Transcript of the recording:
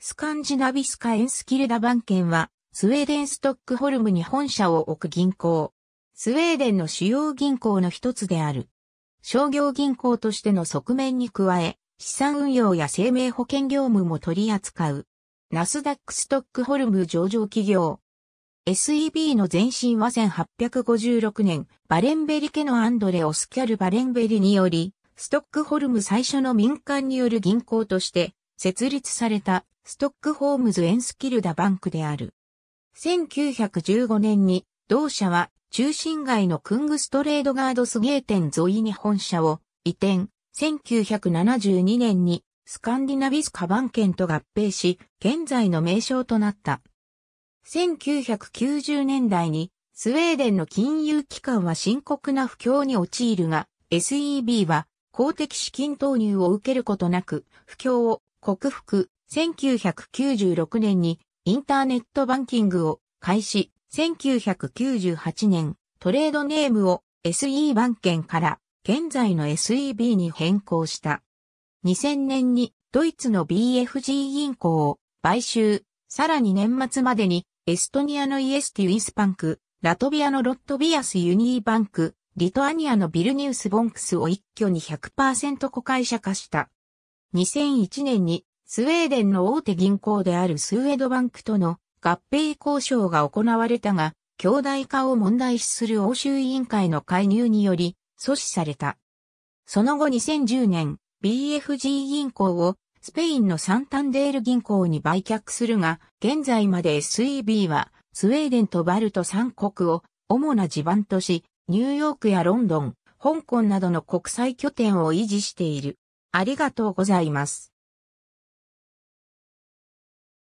スカンジナビスカエンスキルダバンケンは、スウェーデンストックホルムに本社を置く銀行。スウェーデンの主要銀行の一つである。商業銀行としての側面に加え、資産運用や生命保険業務も取り扱う。ナスダックストックホルム上場企業。SEB の前身は1856年、バレンベリ家のアンドレ・オスキャル・バレンベリにより、ストックホルム最初の民間による銀行として設立されたストックホームズ・エンスキルダ・バンクである。1915年に同社は中心街のクングストレードガードスゲー店沿いに本社を移転。1972年にスカンディナビスカバン県と合併し、現在の名称となった。1990年代にスウェーデンの金融機関は深刻な不況に陥るが、SEB は公的資金投入を受けることなく、不況を克服、1996年にインターネットバンキングを開始、1998年、トレードネームを SE 番券から現在の SEB に変更した。2000年にドイツの BFG 銀行を買収、さらに年末までにエストニアのイエスティウィスパンク、ラトビアのロットビアスユニーバンク、リトアニアのビルニウスボンクスを一挙に100%子会社化した。2001年にスウェーデンの大手銀行であるスウェードバンクとの合併交渉が行われたが、兄弟化を問題視する欧州委員会の介入により阻止された。その後2010年、BFG 銀行をスペインのサンタンデール銀行に売却するが、現在まで SEB はスウェーデンとバルト三国を主な地盤とし、ニューヨークやロンドン、香港などの国際拠点を維持している。ありがとうございます。